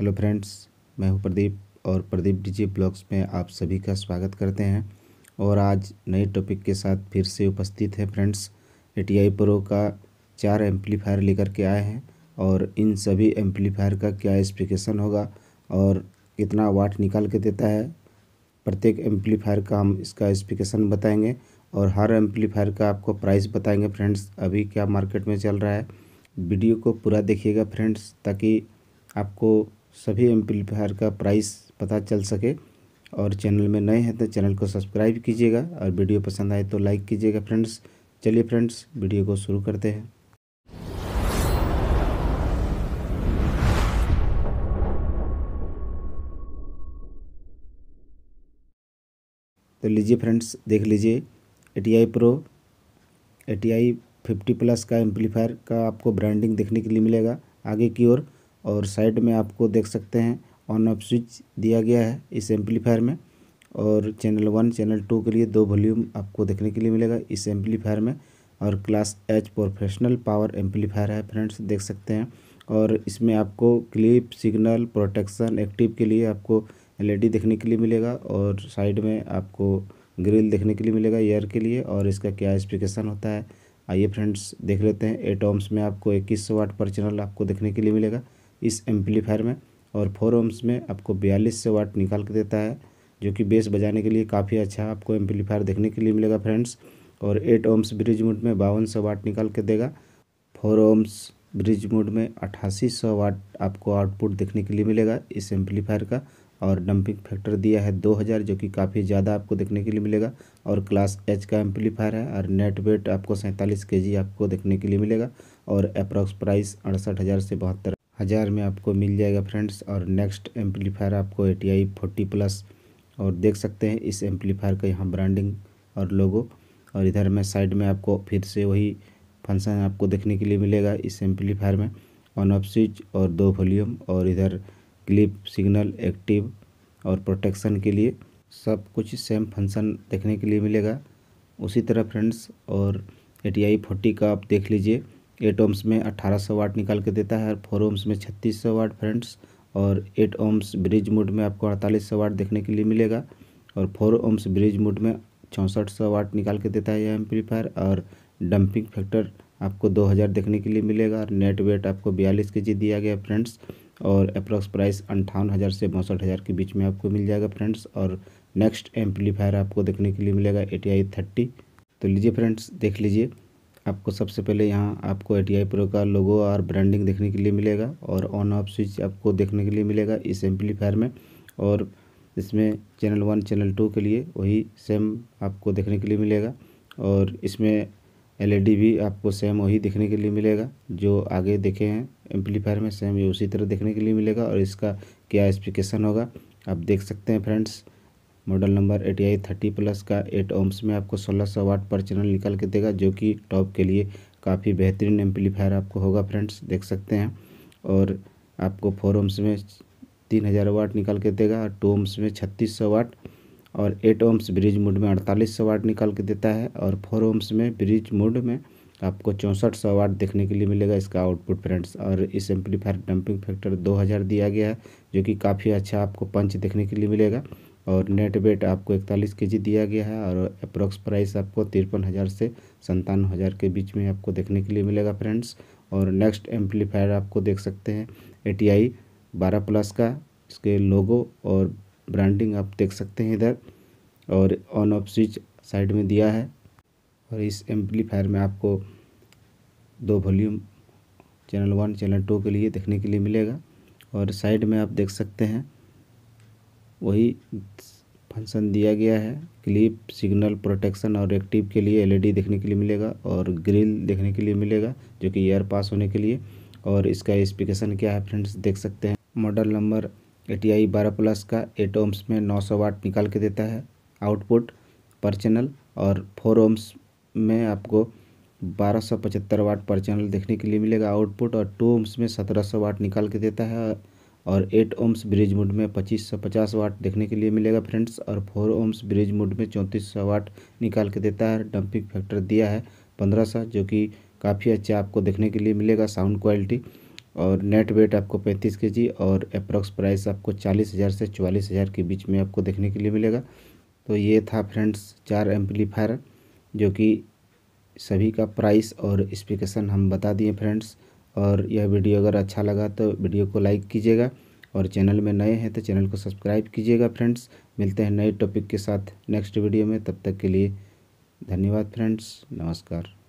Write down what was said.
hello friends मैं हूं प्रदीप और प्रदीप डीजे ब्लॉग्स में आप सभी का स्वागत करते हैं और आज नए टॉपिक के साथ फिर से उपस्थित हैं friends A T I pro का चार एम्पलीफायर लेकर के आए हैं और इन सभी एम्पलीफायर का क्या स्पेसिफिकेशन होगा और कितना वाट निकाल के देता है प्रत्येक एम्पलीफायर का हम इसका स्पेसिफिकेशन बताएंगे और हर एम्पलीफायर का आपको प्राइस बताएंगे फ्रेंड्स अभी क्या मार्केट में चल रहा है वीडियो को पूरा देखिएगा फ्रेंड्स ताकि आपको सभी एम्पलीफायर का प्राइस पता चल सके और चैनल में नए हैं तो चैनल को सब्सक्राइब कीजिएगा और वीडियो पसंद आए तो लाइक कीजिएगा फ्रेंड्स चलिए फ्रेंड्स वीडियो को शुरू करते हैं तो लीजिए फ्रेंड्स देख लीजिए A T I pro A T I fifty plus का एम्पलीफायर का आपको ब्रांडिंग देखने के लिए मिलेगा आगे की ओर और साइड में आपको देख सकते हैं ऑन ऑफ स्विच दिया गया है इस एम्पलीफायर में और चैनल वन चैनल टू के लिए दो वॉल्यूम आपको देखने के लिए मिलेगा इस एम्पलीफायर में और class H professional power amplifier है फ्रेंड्स देख सकते हैं और इसमें आपको क्लिप सिग्नल प्रोटेक्शन एक्टिव के लिए आपको एलईडी देखने के लिए मिलेगा और साइड में आपको ग्रिल देखने के लिए मिलेगा एयर के लिए और इसका क्या स्पेसिफिकेशन होता है आइए फ्रेंड्स देख लेते हैं एटॉम्स में आपको इक्कीस सौ वाट पर चैनल आपको देखने के लिए मिलेगा इस एम्पलीफायर में और फोर ओम्स में आपको बयालीस से वाट निकाल के देता है जो कि बेस बजाने के लिए काफ़ी अच्छा आपको एम्पलीफायर देखने के लिए मिलेगा फ्रेंड्स और एट ओम्स ब्रिज मोड में बावन सौ वाट निकाल के देगा फोर ओम्स ब्रिज मोड में अट्ठासी सौ वाट आपको आउटपुट देखने के लिए मिलेगा इस एम्पलीफायर का और डंपिंग फैक्टर दिया है दो हज़ार जो कि काफ़ी ज़्यादा आपको देखने के लिए मिलेगा और क्लास एच का एम्पलीफायर है और नेट वेट आपको सैंतालीस के आपको देखने के लिए मिलेगा और अप्रॉक्स प्राइस अड़सठ हज़ार से बहत्तर हज़ार में आपको मिल जाएगा फ्रेंड्स और नेक्स्ट एम्पलीफायर आपको A T I forty plus और देख सकते हैं इस एम्पलीफायर का यहाँ ब्रांडिंग और लोगो और इधर में साइड में आपको फिर से वही फंक्शन आपको देखने के लिए मिलेगा इस एम्पलीफायर में ऑन ऑफ स्विच और दो वॉल्यूम और इधर क्लिप सिग्नल एक्टिव और प्रोटेक्शन के लिए सब कुछ सेम फंक्शन देखने के लिए मिलेगा उसी तरह फ्रेंड्स और ए टी आई फोर्टी का आप देख लीजिए एट ओम्स में सौ वाट निकाल के देता है और फोर ओम्स में छत्तीस सौ वाट फ्रेंड्स और एट ओम्स ब्रिज मोड में आपको अड़तालीस सौ वाट देखने के लिए मिलेगा और फोर ओम्स ब्रिज मोड में चौंसठ सौ वाट निकाल के देता है यह एम्पलीफायर और डंपिंग फैक्टर आपको दो हज़ार देखने के लिए मिलेगा और नेट वेट आपको बयालीस के जी दिया गया फ्रेंड्स और अप्रॉक्स प्राइस अंठावन हज़ार से बासठ हज़ार के बीच में आपको मिल जाएगा फ्रेंड्स और नेक्स्ट एम्पलीफायर आपको देखने के लिए मिलेगा ए टी आई थर्टी तो लीजिए फ्रेंड्स देख लीजिए आपको सबसे पहले यहाँ आपको ए टी प्रो का लोगो और ब्रांडिंग देखने के लिए मिलेगा और ऑन ऑफ स्विच आपको देखने के लिए मिलेगा इस एम्पलीफायर में और इसमें चैनल वन चैनल टू के लिए वही सेम आपको देखने के लिए मिलेगा और इसमें एलईडी e भी आपको सेम वही देखने के लिए मिलेगा जो आगे देखे हैं एम्पलीफायर में सेम ये उसी तरह देखने के लिए मिलेगा और इसका क्या स्पीकेशन होगा आप देख सकते हैं friends model number A T I thirty plus का एट ओम्स में आपको सोलह सौ वाट पर चैनल निकाल के देगा जो कि टॉप के लिए काफ़ी बेहतरीन एम्पलीफायर आपको होगा फ्रेंड्स देख सकते हैं और आपको फोर ओम्स में तीन हज़ार वाट निकाल के देगा टू ओम्स में छत्तीस सौ वाट और एट ओम्स ब्रिज मोड में अड़तालीस सौ वाट निकाल के देता है और फोर ओम्स में ब्रिज मोड में आपको चौंसठ सौ वाट देखने के लिए मिलेगा इसका आउटपुट फ्रेंड्स और इस एम्पलीफायर डंपिंग फैक्टर दो हज़ार दिया गया है जो कि काफ़ी अच्छा आपको पंच देखने के लिए मिलेगा और नेट वेट आपको इकतालीस के जी दिया गया है और अप्रोक्स प्राइस आपको तिरपन हज़ार से संतान हज़ार के बीच में आपको देखने के लिए मिलेगा फ्रेंड्स और नेक्स्ट एम्पलीफायर आपको देख सकते हैं ए टी आई बारह प्लस का इसके लोगो और ब्रांडिंग आप देख सकते हैं इधर और ऑन ऑफ स्विच साइड में दिया है और इस एम्पलीफायर में आपको दो volume channel one channel two के लिए देखने के लिए मिलेगा और साइड में आप देख सकते हैं वही फंक्शन दिया गया है क्लिप सिग्नल प्रोटेक्शन और एक्टिव के लिए एलईडी देखने के लिए मिलेगा और ग्रिल देखने के लिए मिलेगा जो कि एयर पास होने के लिए और इसका स्पीकेशन क्या है फ्रेंड्स देख सकते हैं model number A T I बारह प्लस का एट ओम्स में नौ सौ वाट निकाल के देता है आउटपुट पर चैनल और फोर ओम्स में आपको बारह सौ पचहत्तर वाट पर चैनल देखने के लिए मिलेगा आउटपुट और टू ओम्स में सत्रह सौ वाट निकाल के देता है और 8 ओम्स ब्रिज मोड में पच्चीस सौ पचास वाट देखने के लिए मिलेगा फ्रेंड्स और 4 ओम्स ब्रिज मोड में 3400 वाट निकाल के देता है डंपिंग फैक्टर दिया है 1500 जो कि काफ़ी अच्छा आपको देखने के लिए मिलेगा साउंड क्वालिटी और नेट वेट आपको 35 के और अप्रॉक्स प्राइस आपको 40000 से हज़ार के बीच में आपको देखने के लिए मिलेगा तो ये था फ्रेंड्स चार एम्पलीफायर जो कि सभी का प्राइस और स्पेसिफिकेशन हम बता दिए फ्रेंड्स और यह वीडियो अगर अच्छा लगा तो वीडियो को लाइक कीजिएगा और चैनल में नए हैं तो चैनल को सब्सक्राइब कीजिएगा फ्रेंड्स मिलते हैं नए टॉपिक के साथ नेक्स्ट वीडियो में तब तक के लिए धन्यवाद फ्रेंड्स नमस्कार